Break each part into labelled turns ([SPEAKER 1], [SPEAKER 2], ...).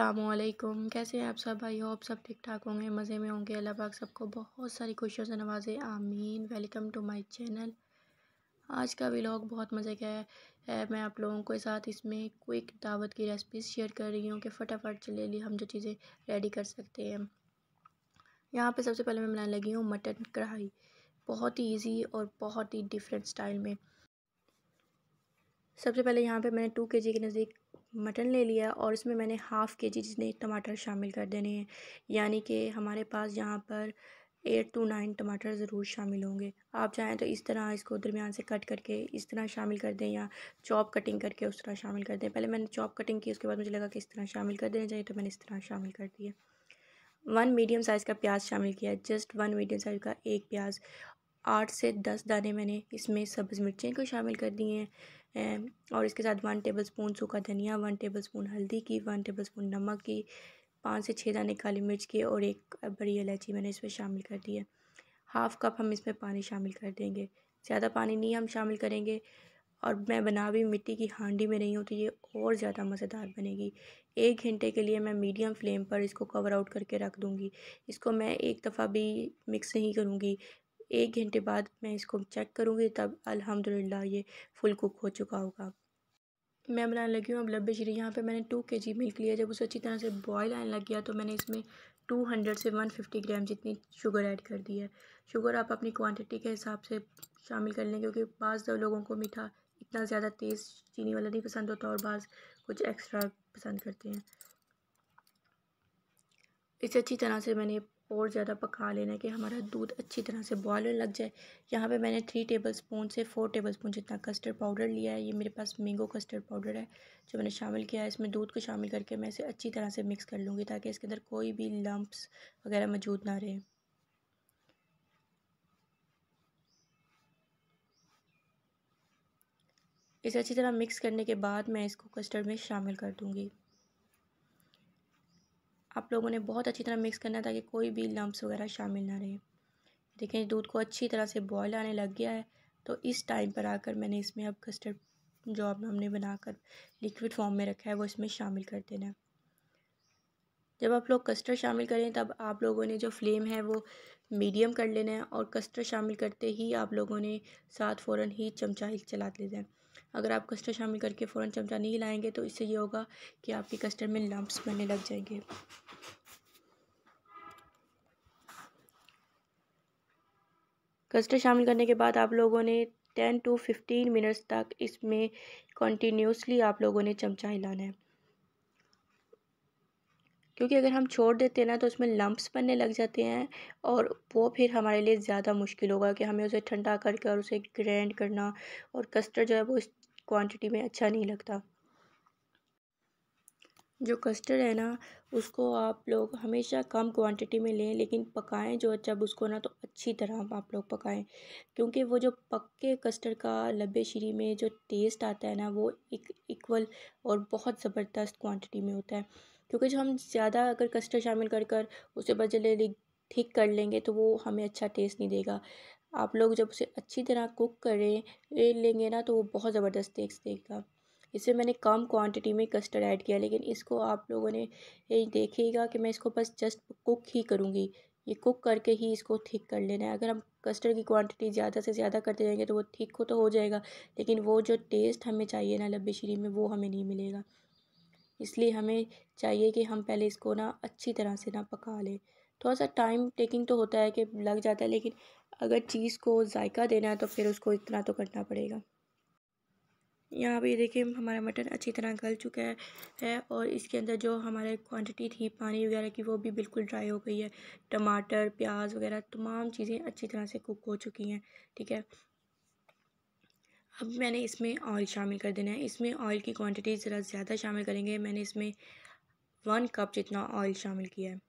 [SPEAKER 1] असलकुम कैसे हैं आप सब आई होप सब ठीक ठाक होंगे मज़े में होंगे अल्लाह पाक सबको बहुत सारी खुशियों से नवाजे आमीन वेलकम टू माय चैनल आज का व्लॉग बहुत मज़े का है, है मैं आप लोगों के साथ इसमें क्विक दावत की रेसिपी शेयर कर रही हूँ कि फटाफट चले ली हम जो चीज़ें रेडी कर सकते हैं यहाँ पर सबसे पहले मैं बनाने लगी हूँ मटन कढ़ाई बहुत ही ईजी और बहुत ही डिफरेंट स्टाइल में सबसे पहले यहाँ पे मैंने टू के जी के नज़दीक मटन ले लिया और इसमें मैंने हाफ़ के जी जितने टमाटर शामिल कर देने हैं यानी कि हमारे पास यहाँ पर एट टू नाइन टमाटर ज़रूर शामिल होंगे आप चाहें तो इस तरह इसको दरमियान से कट करके इस तरह शामिल कर दें या चॉप कटिंग करके उस तरह शामिल कर दें पहले मैंने चॉप कटिंग की उसके बाद मुझे लगा कि इस तरह शामिल कर देना चाहिए तो मैंने इस तरह शामिल कर दिया वन मीडियम साइज़ का प्याज शामिल किया जस्ट वन मीडियम साइज़ का एक प्याज आठ से दस दाने मैंने इसमें सब्ज़ मिर्चें को शामिल कर दिए हैं और इसके साथ वन टेबल स्पून सूखा धनिया वन टेबल स्पून हल्दी की वन टेबल स्पून नमक की पाँच से छः दाने काली मिर्च के और एक बड़ी इलायची मैंने इसमें शामिल कर दी है हाफ़ कप हम इसमें पानी शामिल कर देंगे ज़्यादा पानी नहीं हम शामिल करेंगे और मैं बना भी मिट्टी की हांडी में रही हूँ तो ये और ज़्यादा मज़ेदार बनेगी एक घंटे के लिए मैं मीडियम फ्लेम पर इसको कवर आउट करके रख दूँगी इसको मैं एक दफ़ा भी मिक्स नहीं करूँगी एक घंटे बाद मैं इसको चेक करूँगी तब अलहमदिल्ला ये फुल कुक हो चुका होगा मैं बनाने लगी हूँ अब लब्बे शरी यहाँ पे मैंने टू के जी मिल्क लिया जब उसे अच्छी तरह से बॉयल आने लग गया तो मैंने इसमें टू हंड्रेड से वन फिफ्टी ग्राम जितनी शुगर ऐड कर दी है शुगर आप अपनी क्वांटिटी के हिसाब से शामिल कर लें क्योंकि बाज़ लोगों को मीठा इतना ज़्यादा तेज़ चीनी वाला नहीं पसंद होता और बाज़ कुछ एक्स्ट्रा पसंद करते हैं इसे अच्छी तरह से मैंने और ज़्यादा पका लेना है कि हमारा दूध अच्छी तरह से बॉयल होने लग जाए यहाँ पे मैंने थ्री टेबल स्पून से फोर टेबल स्पून जितना कस्टर्ड पाउडर लिया है ये मेरे पास मैंगो कस्टर्ड पाउडर है जो मैंने शामिल किया है इसमें दूध को शामिल करके मैं इसे अच्छी तरह से मिक्स कर लूँगी ताकि इसके अंदर कोई भी लम्ब्स वगैरह मौजूद ना रहे इसे अच्छी तरह मिक्स करने के बाद मैं इसको कस्टर्ड में शामिल कर दूँगी आप लोगों ने बहुत अच्छी तरह मिक्स करना है ताकि कोई भी लम्ब्स वगैरह शामिल ना रहे देखें दूध को अच्छी तरह से बॉयल आने लग गया है तो इस टाइम पर आकर मैंने इसमें अब कस्टर्ड जो अब हमने बनाकर लिक्विड फॉर्म में रखा है वो इसमें शामिल कर देना है जब आप लोग कस्टर्ड शामिल करें तब आप लोगों ने जो फ्लेम है वो मीडियम कर लेना है और कस्टर्ड शामिल करते ही आप लोगों ने साथ फ़ौरन ही चमचा ही चला लेना है अगर आप कस्टर्ड शामिल करके फ़ौरन चमचा नहीं हिलाएंगे तो इससे ये होगा कि आपके कस्टर्ड में लम्ब्स बनने लग जाएंगे कस्टर्ड शामिल करने के बाद आप लोगों ने टेन टू फिफ्टीन मिनट्स तक इसमें कंटिन्यूसली आप लोगों ने चमचा हिलाना है क्योंकि अगर हम छोड़ देते हैं ना तो उसमें लम्ब्स बनने लग जाते हैं और वो फिर हमारे लिए ज़्यादा मुश्किल होगा कि हमें उसे ठंडा करके और उसे ग्रैंड करना और कस्टर्ड जो है वो इस क्वांटिटी में अच्छा नहीं लगता जो कस्टर्ड है ना उसको आप लोग हमेशा कम क्वांटिटी में लें लेकिन पकाएं जो अच्छा जब उसको ना तो अच्छी तरह आप लोग पकाएं क्योंकि वो जो पक्के कस्टर्ड का लब्बे शरी में जो टेस्ट आता है ना वो एक इक्वल और बहुत ज़बरदस्त क्वांटिटी में होता है क्योंकि जो हम ज़्यादा अगर कस्टर्ड शामिल कर कर उसे जल्दी ठीक कर लेंगे तो वो हमें अच्छा टेस्ट नहीं देगा आप लोग जब उसे अच्छी तरह कुक करें लेंगे ना तो वो बहुत ज़बरदस्त टेस्ट देगा इसमें मैंने कम क्वांटिटी में कस्टर्ड ऐड किया लेकिन इसको आप लोगों ने यही देखिएगा कि मैं इसको बस जस्ट कुक ही करूँगी ये कुक करके ही इसको ठीक कर लेना है अगर हम कस्टर्ड की क्वांटिटी ज़्यादा से ज़्यादा करते जाएंगे तो वो ठीक हो तो हो जाएगा लेकिन वो जो टेस्ट हमें चाहिए ना लब्बे शरीफ में वो हमें नहीं मिलेगा इसलिए हमें चाहिए कि हम पहले इसको ना अच्छी तरह से ना पका लें थोड़ा सा टाइम टेकिंग तो होता है कि लग जाता है लेकिन अगर चीज़ को जायका देना है तो फिर उसको इतना तो करना पड़ेगा यहाँ पे देखिए हमारा मटन अच्छी तरह गल चुका है, है और इसके अंदर जो हमारे क्वांटिटी थी पानी वगैरह की वो भी बिल्कुल ड्राई हो गई है टमाटर प्याज वगैरह तमाम चीज़ें अच्छी तरह से कुक हो चुकी हैं ठीक है अब मैंने इसमें ऑयल शामिल कर देना है इसमें ऑयल की क्वांटिटी ज़रा ज़्यादा शामिल करेंगे मैंने इसमें वन कप जितना ऑयल शामिल किया है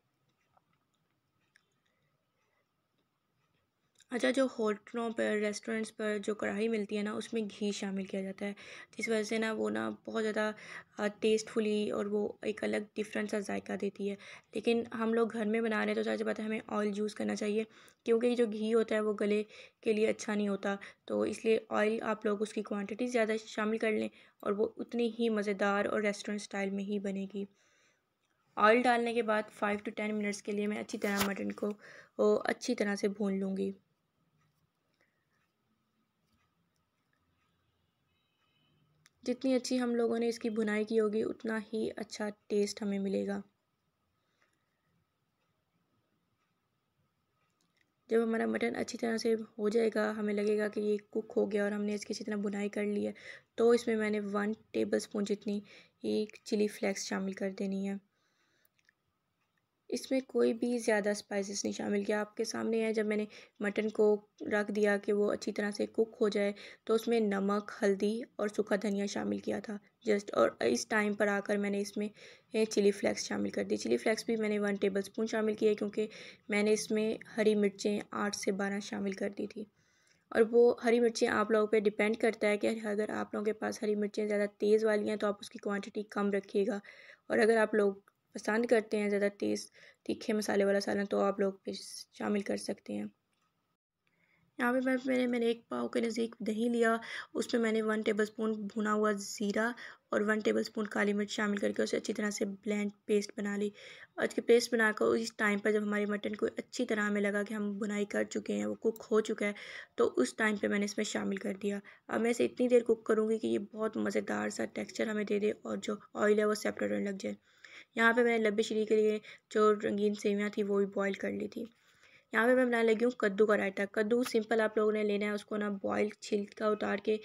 [SPEAKER 1] अच्छा जो होटलों पर रेस्टोरेंट्स पर जो कढ़ाई मिलती है ना उसमें घी शामिल किया जाता है जिस वजह से ना वो ना बहुत ज़्यादा टेस्टफुली और वो एक अलग डिफरेंट सा जायका देती है लेकिन हम लोग घर में बना रहे हैं तो ज़्यादा पता है हमें ऑयल यूज़ करना चाहिए क्योंकि जो घी होता है वो गले के लिए अच्छा नहीं होता तो इसलिए ऑयल आप लोग उसकी क्वान्टिटी ज़्यादा शामिल कर लें और वो उतनी ही मज़ेदार और रेस्टोरेंट स्टाइल में ही बनेगी ऑयल डालने के बाद फ़ाइव टू टेन मिनट्स के लिए मैं अच्छी तरह मटन को अच्छी तरह से भून लूँगी जितनी अच्छी हम लोगों ने इसकी बुनाई की होगी उतना ही अच्छा टेस्ट हमें मिलेगा जब हमारा मटन अच्छी तरह से हो जाएगा हमें लगेगा कि ये कुक हो गया और हमने इसकी अच्छी तरह बुनाई कर ली है तो इसमें मैंने वन टेबल स्पून जितनी एक चिली फ्लेक्स शामिल कर देनी है इसमें कोई भी ज़्यादा स्पाइसेस नहीं शामिल किया आपके सामने है जब मैंने मटन को रख दिया कि वो अच्छी तरह से कुक हो जाए तो उसमें नमक हल्दी और सूखा धनिया शामिल किया था जस्ट और इस टाइम पर आकर मैंने इसमें चिली फ्लेक्स शामिल कर दी चिली फ्लेक्स भी मैंने वन टेबल स्पून शामिल किया क्योंकि मैंने इसमें हरी मिर्चें आठ से बारह शामिल कर दी थी और वो हरी मिर्चें आप लोगों पे डिपेंड करता है कि अगर आप लोगों के पास हरी मिर्चें ज़्यादा तेज़ वाली हैं तो आप उसकी क्वांटिटी कम रखिएगा और अगर आप लोग पसंद करते हैं ज़्यादा तेज़ तीखे मसाले वाला सालन तो आप लोग भी शामिल कर सकते हैं यहाँ पे मैं मैंने मैंने एक पाव के नज़दीक दही लिया उसमें मैंने वन टेबल स्पून भुना हुआ ज़ीरा और वन टेबल स्पून काली मिर्च शामिल करके उसे अच्छी तरह से ब्लेंड पेस्ट बना ली आज के पेस्ट बनाकर उस टाइम पर जब हमारे मटन को अच्छी तरह हमें लगा कि हम बुनाई कर चुके हैं वो कुक हो चुका है तो उस टाइम पर मैंने इसमें शामिल कर दिया अब मैं इसे इतनी देर कुक करूँगी कि ये बहुत मज़ेदार सा टेक्स्चर हमें दे दे और जो ऑयल है वो सेपरेट होने लग जाए यहाँ पे मैंने लब्बे शरी के लिए जो रंगीन सेवियाँ थी वो भी बॉईल कर ली थी यहाँ पे मैं बनाने लगी हूँ कद्दू का रायता कद्दू सिंपल आप लोगों ने लेना है उसको ना बॉयल छिलका उतार के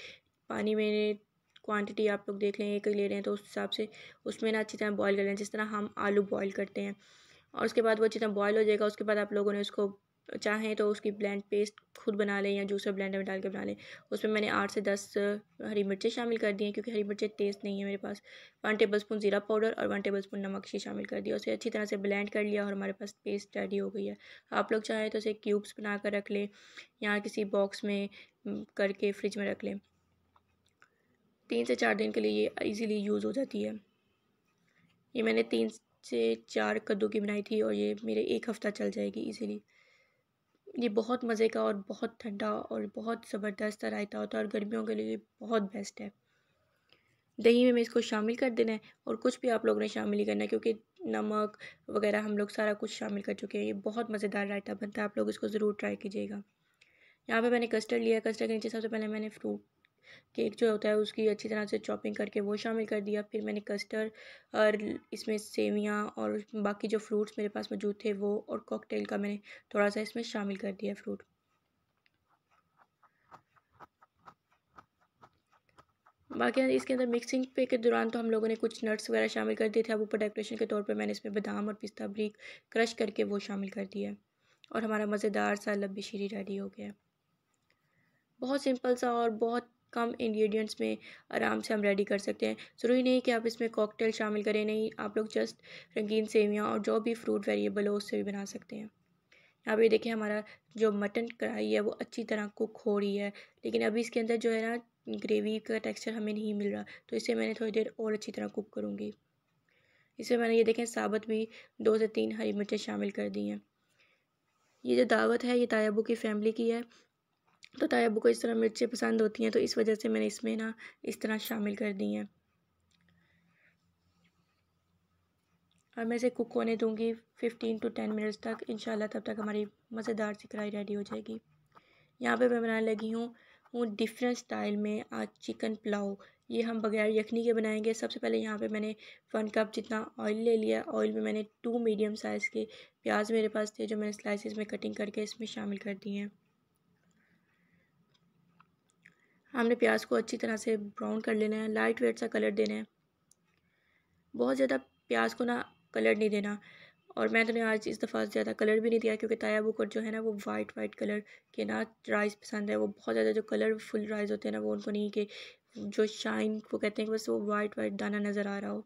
[SPEAKER 1] पानी में क्वांटिटी आप लोग देख लें एक ले रहे हैं तो उस हिसाब से उसमें ना अच्छी तरह बॉयल कर लें जिस तरह हम आलू बॉयल करते हैं और उसके बाद वो अच्छी तरह बॉयल हो जाएगा उसके बाद आप लोगों ने उसको चाहें तो उसकी ब्लेंड पेस्ट खुद बना लें या जूसर ब्लेंडर में डाल के बना लें उसमें मैंने आठ से दस हरी मिर्चें शामिल कर दी हैं क्योंकि हरी मिर्चें तेज़ नहीं है मेरे पास वन टेबल स्पून ज़ीरा पाउडर और वन टेबल स्पून नमक शी शामिल कर दिया उसे अच्छी तरह से ब्लेंड कर लिया और हमारे पास पेस्ट रेडी हो गई है आप लोग चाहें तो उसे क्यूब्स बना कर रख लें या किसी बॉक्स में करके फ्रिज में रख लें तीन से चार दिन के लिए ये ईज़िली यूज़ हो जाती है ये मैंने तीन से चार कद्दू की बनाई थी और ये मेरे एक हफ़्ता चल जाएगी ईज़िली ये बहुत मज़े का और बहुत ठंडा और बहुत ज़बरदस्त रायता होता है और गर्मियों के लिए बहुत बेस्ट है दही में मैं इसको शामिल कर देना है और कुछ भी आप लोगों ने शामिल ही करना है क्योंकि नमक वगैरह हम लोग सारा कुछ शामिल कर चुके हैं ये बहुत मज़ेदार रायता बनता है आप लोग इसको ज़रूर ट्राई कीजिएगा यहाँ पे मैंने कस्टर्ड लिया कस्टर्ड के नीचे सबसे पहले मैंने फ्रूट केक जो होता है उसकी अच्छी तरह से चॉपिंग करके वो शामिल कर दिया फिर मैंने कस्टर्ड और इसमें सेवियाँ और बाकी जो फ्रूट्स मेरे पास मौजूद थे वो और कॉकटेल का मैंने थोड़ा सा इसमें शामिल कर दिया फ्रूट बाकी हाँ, इसके अंदर मिक्सिंग पे के दौरान तो हम लोगों ने कुछ नट्स वगैरह शामिल कर दिए थे अब ऊपर डेकोरेशन के तौर पे मैंने इसमें बादाम और पिस्ता ब्रिक क्रश करके वो शामिल कर दिया और हमारा मज़ेदार सा लब्बी शीरी रेडी हो गया बहुत सिंपल सा और बहुत कम इंग्रेडिएंट्स में आराम से हम रेडी कर सकते हैं ज़रूरी नहीं कि आप इसमें कॉकटेल शामिल करें नहीं आप लोग जस्ट रंगीन सेवियाँ और जो भी फ्रूट वेरिएबल हो उससे भी बना सकते हैं यहाँ पे देखिए हमारा जो मटन कढ़ाई है वो अच्छी तरह कुक हो रही है लेकिन अभी इसके अंदर जो है ना ग्रेवी का टेक्स्चर हमें नहीं मिल रहा तो इसे मैंने थोड़ी देर और अच्छी तरह कुक करूँगी इसमें मैंने ये देखें साबत भी दो से तीन हरी मिर्चें शामिल कर दी हैं ये जो दावत है ये तायाबू की फ़ैमिली की है तो ताया अबू को इस तरह मिर्चें पसंद होती हैं तो इस वजह से मैंने इसमें ना इस तरह शामिल कर दी हैं और मैं इसे कुक होने दूँगी फ़िफ्टीन टू टेन मिनट्स तक इन तब तक हमारी मज़ेदार सी कढ़ाई रेडी हो जाएगी यहाँ पे मैं बनाने लगी हूँ वो डिफरेंट स्टाइल में आज चिकन पुलाव ये हम बगैर यखनी के बनाएंगे सबसे पहले यहाँ पे मैंने वन कप जितना ऑयल ले लिया ऑयल में मैंने टू मीडियम साइज़ के प्याज मेरे पास थे जो मैंने स्लाइसिस में कटिंग करके इसमें शामिल कर दिए हैं हमने प्याज को अच्छी तरह से ब्राउन कर लेना है लाइट वेट सा कलर देना है बहुत ज़्यादा प्याज को ना कलर नहीं देना और मैं मैंने तो आज इस दफ़ा ज़्यादा कलर भी नहीं दिया क्योंकि ताया बुकर जो है ना वो वाइट वाइट कलर के ना राइस पसंद है वो बहुत ज़्यादा जो कलरफुल राइस होते हैं ना वो उनको नहीं कि जो शाइन वो कहते हैं कि बस वो वाइट वाइट दाना नज़र आ रहा हो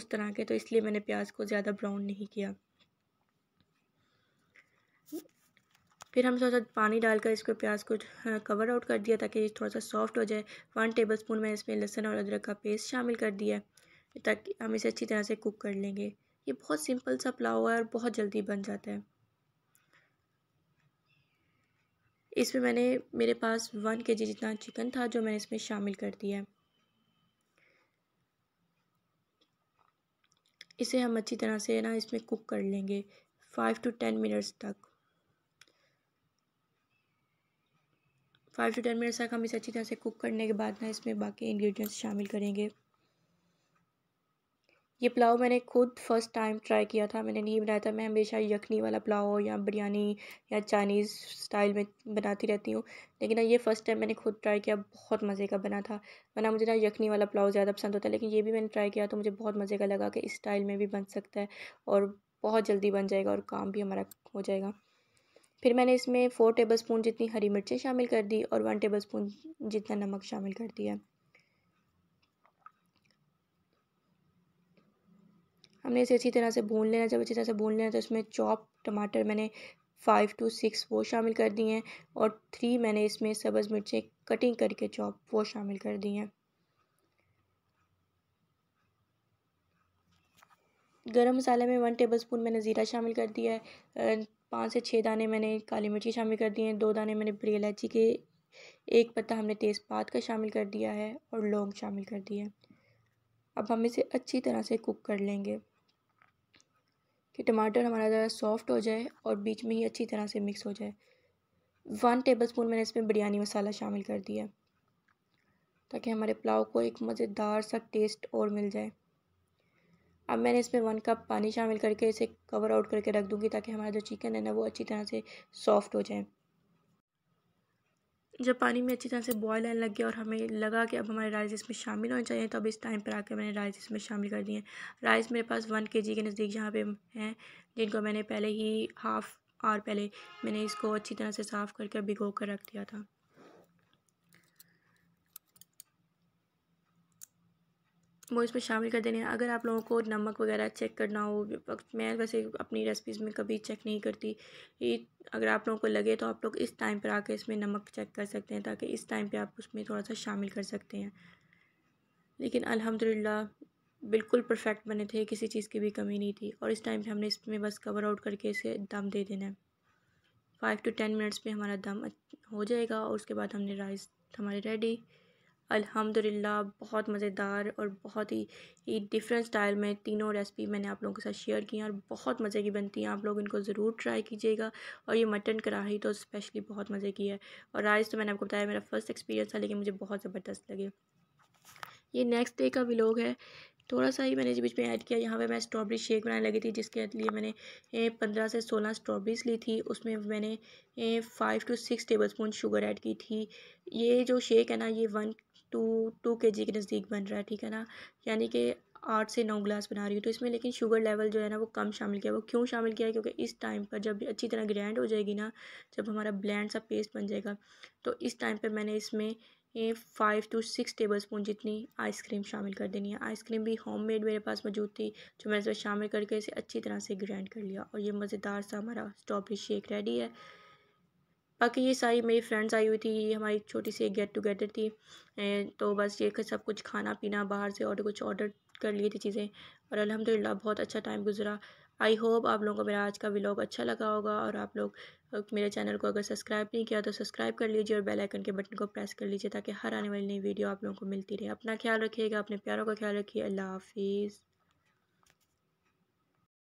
[SPEAKER 1] उस तरह के तो इसलिए मैंने प्याज को ज़्यादा ब्राउन नहीं किया फिर हम थोड़ा सा पानी डालकर इसको प्याज को कवर हाँ, आउट कर दिया ताकि ये थोड़ा सा सॉफ्ट हो जाए वन टेबल स्पून मैंने इसमें लहसन और अदरक का पेस्ट शामिल कर दिया ताकि हम इसे अच्छी तरह से कुक कर लेंगे ये बहुत सिंपल सा पुलाव है और बहुत जल्दी बन जाता है इसमें मैंने मेरे पास वन के जी जितना चिकन था जो मैंने इसमें शामिल कर दिया इसे हम अच्छी तरह से ना इसमें कुक कर लेंगे फ़ाइव टू टेन मिनट्स तक फाइव टू टेन मिनट्स तक हम इसे अच्छी तरह से कुक करने के बाद ना इसमें बाकी इंग्रेडिएंट्स शामिल करेंगे ये पुलाव मैंने खुद फर्स्ट टाइम ट्राई किया था मैंने नहीं बनाया था मैं हमेशा यखनी वाला पुलाव या बिरयानी या चाइनीज़ स्टाइल में बनाती रहती हूँ लेकिन ना ये फ़र्स्ट टाइम मैंने खुद ट्राई किया बहुत मज़े का बना था वरना मुझे ना यखनी वाला पुलाव ज़्यादा पसंद होता है लेकिन ये भी मैंने ट्राई किया तो मुझे बहुत मज़े का लगा कि इस स्टाइल में भी बन सकता है और बहुत जल्दी बन जाएगा और काम भी हमारा हो जाएगा फिर मैंने इसमें फ़ोर टेबल स्पून जितनी हरी मिर्चें शामिल कर दी और वन टेबल स्पून जितना नमक शामिल कर दिया हमने इसे अच्छी तरह से भून लेना जब अच्छी तरह से भून लेना तो इसमें चॉप टमाटर मैंने फ़ाइव टू सिक्स वो शामिल कर दिए हैं और थ्री मैंने इसमें सब्ज़ मिर्चें कटिंग करके चॉप वो शामिल कर दी हैं गरम मसाले में वन टेबल स्पून मैंने ज़ीरा शामिल कर दिया है पाँच से छः दाने मैंने काली मिर्ची शामिल कर दिए हैं दो दाने मैंने बड़ी इलायची के एक पत्ता हमने तेज़पात का शामिल कर दिया है और लौंग शामिल कर दिया है अब हम इसे अच्छी तरह से कुक कर लेंगे कि टमाटर हमारा ज़रा सॉफ्ट हो जाए और बीच में ही अच्छी तरह से मिक्स हो जाए वन टेबल स्पून मैंने इसमें बिरयानी मसाला शामिल कर दिया ताकि हमारे पुलाव को एक मज़ेदार सा टेस्ट और मिल जाए अब मैंने इसमें वन कप पानी शामिल करके इसे कवर आउट करके रख दूँगी ताकि हमारा जो चिकन है ना वो अच्छी तरह से सॉफ्ट हो जाए जब पानी में अच्छी तरह से बॉयल आने लग गया और हमें लगा कि अब हमारे राइस इसमें शामिल होने चाहिए तो अब इस टाइम पर आकर मैंने राइस इसमें शामिल कर दिए राइस मेरे पास वन के जी के नज़दीक जहाँ पे हैं जिनको मैंने पहले ही हाफ़ आवर पहले मैंने इसको अच्छी तरह से साफ़ करके भिगो कर रख दिया था वो इसमें शामिल कर देने अगर आप लोगों को नमक वगैरह चेक करना हो वक्त मैं वैसे अपनी रेसिपीज़ में कभी चेक नहीं करती ये अगर आप लोगों को लगे तो आप लोग इस टाइम पर आकर इसमें नमक चेक कर सकते हैं ताकि इस टाइम पर आप उसमें थोड़ा सा शामिल कर सकते हैं लेकिन अलहमदिल्ला बिल्कुल परफेक्ट बने थे किसी चीज़ की भी कमी नहीं थी और इस टाइम पे हमने इसमें बस कवर आउट करके इसे दम दे देना है फाइव टू टेन मिनट्स में हमारा दम हो जाएगा और उसके बाद हमने राइस हमारे रेडी अल्हम्दुलिल्लाह बहुत मज़ेदार और बहुत ही, ही डिफरेंट स्टाइल में तीनों रेसिपी मैंने आप लोगों के साथ शेयर की हैं और बहुत मज़े की बनती हैं आप लोग इनको ज़रूर ट्राई कीजिएगा और ये मटन कढ़ाई तो स्पेशली बहुत मज़े की है और राइस तो मैंने आपको बताया मेरा फ़र्स्ट एक्सपीरियंस था लेकिन मुझे बहुत ज़बरदस्त लगे ये नेक्स्ट डे का व्लॉग है थोड़ा सा ही मैंने बीच में ऐड किया यहाँ पे मैं स्ट्रॉबेरी शेक बनाने लगी थी जिसके लिए मैंने पंद्रह से सोलह स्ट्रॉबेरीज ली थी उसमें मैंने five to six tablespoon sugar add की थी ये जो शेक है ना ये वन टू टू के जी के नज़दीक बन रहा है ठीक है ना यानी कि आठ से नौ ग्लास बना रही हूँ तो इसमें लेकिन शुगर लेवल जो है ना वो कम शामिल किया वो क्यों शामिल किया क्योंकि इस टाइम पर जब अच्छी तरह ग्रैंड हो जाएगी ना जब हमारा ब्लैंड सा पेस्ट बन जाएगा तो इस टाइम पर मैंने इसमें ये five to six tablespoon जितनी आइसक्रीम शामिल कर देनी है आइसक्रीम भी होम मेड मेरे पास मौजूद थी जो मैंने इसमें शामिल करके इसे अच्छी तरह से ग्राइंड कर लिया और ये मज़ेदार सा हमारा स्ट्रॉबेरी शेक रेडी है बाकी ये सारी मेरी फ्रेंड्स आई हुई थी ये हमारी छोटी सी गेट टुगेदर थी तो बस ये सब कुछ खाना पीना बाहर से और कुछ ऑर्डर कर लिए थी चीज़ें और अलहमदिल्ला बहुत अच्छा टाइम गुजरा आई होप आप लोगों को मेरा आज का व्लॉग अच्छा लगा होगा और आप लोग मेरे चैनल को अगर सब्सक्राइब नहीं किया तो सब्सक्राइब कर लीजिए और बेल आइकन के बटन को प्रेस कर लीजिए ताकि हर आने वाली नई वीडियो आप लोगों को मिलती रहे अपना ख्याल रखिएगा अपने प्यारों का ख्याल रखिए अल्लाह हाफिज़